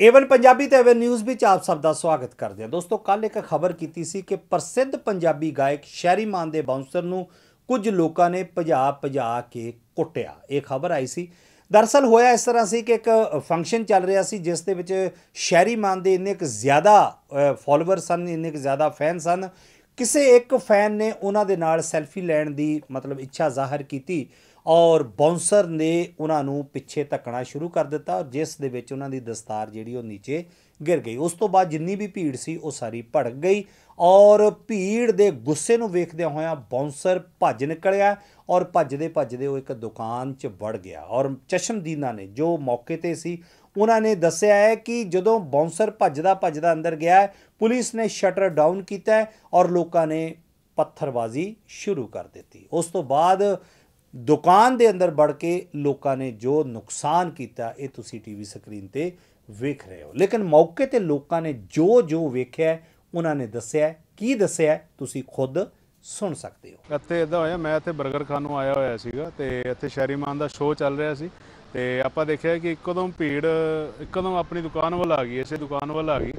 Avon Punjabi ਤੇ Avon news ਵਿੱਚ ਆਪ ਸਭ ਦਾ ਸਵਾਗਤ ਕਰਦੇ ਹਾਂ ਦੋਸਤੋ ਕੱਲ ਇੱਕ ਖਬਰ ਕੀਤੀ ਸੀ ਕਿ ਪ੍ਰਸਿੱਧ ਪੰਜਾਬੀ ਗਾਇਕ ਸ਼ੈਰੀ ਮਾਨ ਦੇ ਬਾਉਂਸਰ ਨੂੰ ਕੁਝ ਲੋਕਾਂ ਨੇ ਭਜਾ ਭਜਾ ਕੇ ਕੁੱਟਿਆ ਇਹ ਖਬਰ ਆਈ ਸੀ ਦਰਸਲ ਹੋਇਆ ਇਸ ਤਰ੍ਹਾਂ ਸੀ ਕਿ ਇੱਕ ਫੰਕਸ਼ਨ ਚੱਲ ਰਿਹਾ ਸੀ ਜਿਸ ਦੇ ਵਿੱਚ ਸ਼ੈਰੀ ਮਾਨ ਦੇ ਇੰਨੇ ਕੁ ਜ਼ਿਆਦਾ ਫਾਲੋਅਰ ਸਨ ਇੰਨੇ ਕੁ ਜ਼ਿਆਦਾ ਫੈਨ ਸਨ ਕਿਸੇ ਇੱਕ ਫੈਨ ਨੇ ਉਹਨਾਂ ਦੇ ਨਾਲ ਸੈਲਫੀ ਲੈਣ ਦੀ ਮਤਲਬ ਇੱਛਾ ਜ਼ਾਹਰ ਕੀਤੀ ਔਰ ਬਾਉਂਸਰ ਨੇ ਉਹਨਾਂ ਨੂੰ ਪਿੱਛੇ ਧੱਕਣਾ ਸ਼ੁਰੂ ਕਰ ਦਿੱਤਾ ਔਰ ਜਿਸ ਦੇ ਵਿੱਚ ਉਹਨਾਂ ਦੀ ਦਸਤਾਰ ਜਿਹੜੀ ਉਹ ਨੀਚੇ ਗਿਰ ਗਈ ਉਸ ਤੋਂ ਬਾਅਦ ਜਿੰਨੀ ਵੀ ਭੀੜ ਸੀ ਉਹ ਸਾਰੀ ਭੜਕ ਗਈ ਔਰ ਭੀੜ ਦੇ ਗੁੱਸੇ ਨੂੰ ਵੇਖਦਿਆਂ ਹੋਇਆਂ ਬਾਉਂਸਰ ਭੱਜ ਨਿਕਲਿਆ ਔਰ ਭੱਜਦੇ ਭੱਜਦੇ ਉਹ ਇੱਕ ਦੁਕਾਨ 'ਚ ਵੜ ਗਿਆ ਔਰ ਚਸ਼ਮਦੀਨਾ ਨੇ ਜੋ ਮੌਕੇ ਤੇ ਸੀ ਉਹਨਾਂ ਨੇ ਦੱਸਿਆ ਹੈ ਕਿ ਜਦੋਂ ਬਾਉਂਸਰ ਭੱਜਦਾ ਭੱਜਦਾ ਅੰਦਰ ਗਿਆ ਪੁਲਿਸ ਨੇ ਸ਼ਟਰ ਡਾਊਨ ਕੀਤਾ ਔਰ ਲੋਕਾਂ ਨੇ ਪੱਥਰਬਾਜ਼ੀ ਸ਼ੁਰੂ ਕਰ ਦਿੱਤੀ ਉਸ ਤੋਂ ਬਾਅਦ ਦੁਕਾਨ ਦੇ ਅੰਦਰ ਵੜ ਕੇ ਲੋਕਾਂ ਨੇ ਜੋ ਨੁਕਸਾਨ ਕੀਤਾ ਇਹ ਤੁਸੀਂ ਟੀਵੀ ਸਕਰੀਨ ਤੇ ਵੇਖ ਰਹੇ ਹੋ ਲੇਕਿਨ ਮੌਕੇ ਤੇ ਲੋਕਾਂ ਨੇ ਜੋ ਜੋ ਵੇਖਿਆ ਉਹਨਾਂ ਨੇ ਦੱਸਿਆ ਕੀ ਦੱਸਿਆ ਤੁਸੀਂ ਖੁਦ ਸੁਣ ਸਕਦੇ ਹੋ ਇੱਥੇ ਇਦਾਂ ਹੋਇਆ ਮੈਂ ਇੱਥੇ 버ਗਰ ਖਾਣ ਨੂੰ ਆਇਆ ਹੋਇਆ ਸੀਗਾ ਤੇ ਇੱਥੇ ਸ਼ੈਰੀਮਾਨ ਦਾ ਸ਼ੋਅ ਚੱਲ ਰਿਹਾ ਸੀ ਤੇ ਆਪਾਂ ਦੇਖਿਆ ਕਿ ਇੱਕਦਮ ਭੀੜ ਇੱਕਦਮ ਆਪਣੀ ਦੁਕਾਨ ਵੱਲ ਆ ਗਈ ਇਸੇ ਦੁਕਾਨ ਵੱਲ ਆ ਗਈ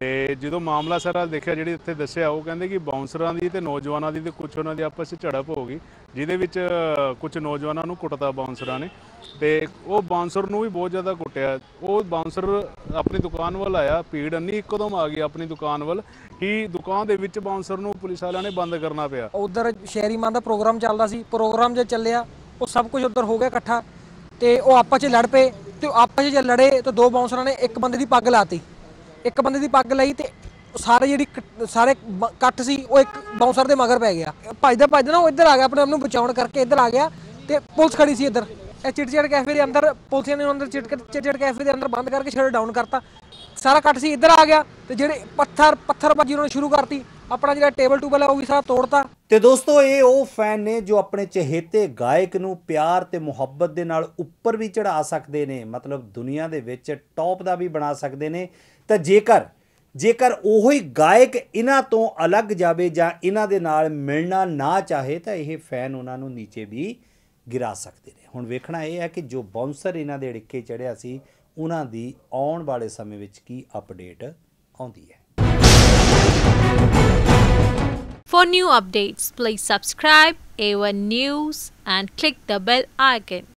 ਤੇ ਜਦੋਂ ਮਾਮਲਾ ਸਾਰਾ ਦੇਖਿਆ ਜਿਹੜੀ ਇੱਥੇ ਦੱਸਿਆ ਉਹ ਕਹਿੰਦੇ ਕਿ ਬਾਉਂਸਰਾਂ ਦੀ ਤੇ ਨੌਜਵਾਨਾਂ ਦੀ ਤੇ ਕੁਝ ਉਹਨਾਂ ਦੀ ਆਪਸ ਵਿੱਚ ਝੜਪ ਹੋ ਗਈ ਜਿਹਦੇ ਵਿੱਚ ਕੁਝ ਨੌਜਵਾਨਾਂ ਨੂੰ ਕੁੱਟਤਾ ਬਾਉਂਸਰਾਂ ਨੇ ਤੇ ਉਹ ਬਾਉਂਸਰ ਨੂੰ ਵੀ ਬਹੁਤ ਜ਼ਿਆਦਾ ਕੁੱਟਿਆ ਉਹ ਬਾਉਂਸਰ ਆਪਣੀ ਦੁਕਾਨ ਵੱਲ ਆਇਆ ਭੀੜ ਅੰਨੀ ਇੱਕਦਮ ਆ ਗਈ ਆਪਣੀ ਦੁਕਾਨ ਵੱਲ ਕਿ ਦੁਕਾਨ ਦੇ ਵਿੱਚ ਬਾਉਂਸਰ ਨੂੰ ਪੁਲਿਸ ਵਾਲਿਆਂ ਨੇ ਬੰਦ ਕਰਨਾ ਪਿਆ ਉਧਰ ਸ਼ਹਿਰੀਮਾਨ ਦਾ ਪ੍ਰੋਗਰਾਮ ਚੱਲਦਾ ਸੀ ਪ੍ਰੋਗਰਾਮ ਜੇ ਚੱਲਿਆ ਉਹ ਸਭ ਕੁਝ ਉਧਰ ਹੋ ਗਿਆ ਇਕੱਠਾ ਤੇ ਉਹ ਆਪਸ ਵਿੱਚ ਲੜ ਪਏ ਤੇ ਆਪਸ ਵਿੱਚ ਜੇ ਲੜੇ ਤਾਂ ਦੋ ਬਾਉਂਸਰਾਂ ਨੇ ਇੱਕ ਬੰਦੇ ਦੀ ਪੱਗ ਲਾਤੀ ਇੱਕ ਬੰਦੇ ਦੀ ਪੱਗ ਲਈ ਤੇ ਸਾਰੇ ਜਿਹੜੀ ਸਾਰੇ ਇਕੱਠ ਸੀ ਉਹ ਇੱਕ ਬਾਉਂਸਰ ਦੇ ਮਗਰ ਪੈ ਗਿਆ ਭੱਜਦਾ ਭੱਜਦਾ ਨਾ ਉਹ ਇੱਧਰ ਆ ਗਿਆ ਆਪਣੇ ਆਪ ਨੂੰ ਬਚਾਉਣ ਕਰਕੇ ਇੱਧਰ ਆ ਗਿਆ ਤੇ ਪੁਲਿਸ ਖੜੀ ਸੀ ਇੱਧਰ ਇਹ ਚਿੜਚਿੜ ਕੈਫੇ ਦੇ ਅੰਦਰ ਪੁਲਿਸਿਆਂ ਨੇ ਉਹਨਾਂ ਦੇ ਚਿੜਚਿੜ ਕੈਫੇ ਦੇ ਅੰਦਰ ਬੰਦ ਕਰਕੇ ਸ਼ਟਰ ਡਾਊਨ ਕਰਤਾ ਸਾਰਾ ਇਕੱਠ ਸੀ ਇੱਧਰ ਆ ਗਿਆ ਤੇ ਜਿਹੜੇ ਪੱਥਰ ਪੱਥਰਬਾਜੀ ਉਹਨਾਂ ਨੇ ਸ਼ੁਰੂ ਕਰਤੀ ਆਪਣਾ ਜਿਹੜਾ ਟੇਬਲ ਟੂਬਲ ਹੈ ਉਹ ਵੀ ਸਾਰਾ ਤੋੜਤਾ ਤੇ ਦੋਸਤੋ ਇਹ ਉਹ ਫੈਨ ਨੇ ਜੋ ਆਪਣੇ ਚਹੇਤੇ ਗਾਇਕ ਨੂੰ ਪਿਆਰ ਤੇ ਮੁਹੱਬਤ ਦੇ ਨਾਲ ਉੱਪਰ ਵੀ ਚੜਾ ਸਕਦੇ ਨੇ ਮਤਲਬ ਦੁਨੀਆ ਦੇ ਵਿੱਚ ਟੌਪ ਦਾ ਵੀ ਬਣਾ ਸਕਦੇ ਨੇ ਤਾਂ ਜੇਕਰ ਜੇਕਰ ਹੀ ਗਾਇਕ ਇਹਨਾਂ ਤੋਂ ਅਲੱਗ ਜਾਵੇ ਜਾਂ ਇਹਨਾਂ ਦੇ ਨਾਲ ਮਿਲਣਾ ਨਾ ਚਾਹੇ ਤਾਂ ਇਹ ਫੈਨ ਉਹਨਾਂ ਨੂੰ ਨੀਚੇ ਵੀ ਗਿਰਾ ਸਕਦੇ ਨੇ ਹੁਣ ਵੇਖਣਾ ਇਹ ਹੈ ਕਿ ਜੋ ਬਾਉਂਸਰ ਇਹਨਾਂ ਦੇ ੜਿੱਕੇ ਚੜਿਆ ਸੀ ਉਹਨਾਂ ਦੀ ਆਉਣ ਵਾਲੇ ਸਮੇਂ ਵਿੱਚ ਕੀ ਅਪਡੇਟ ਆਉਂਦੀ ਹੈ for new updates please subscribe A1 news and click the bell icon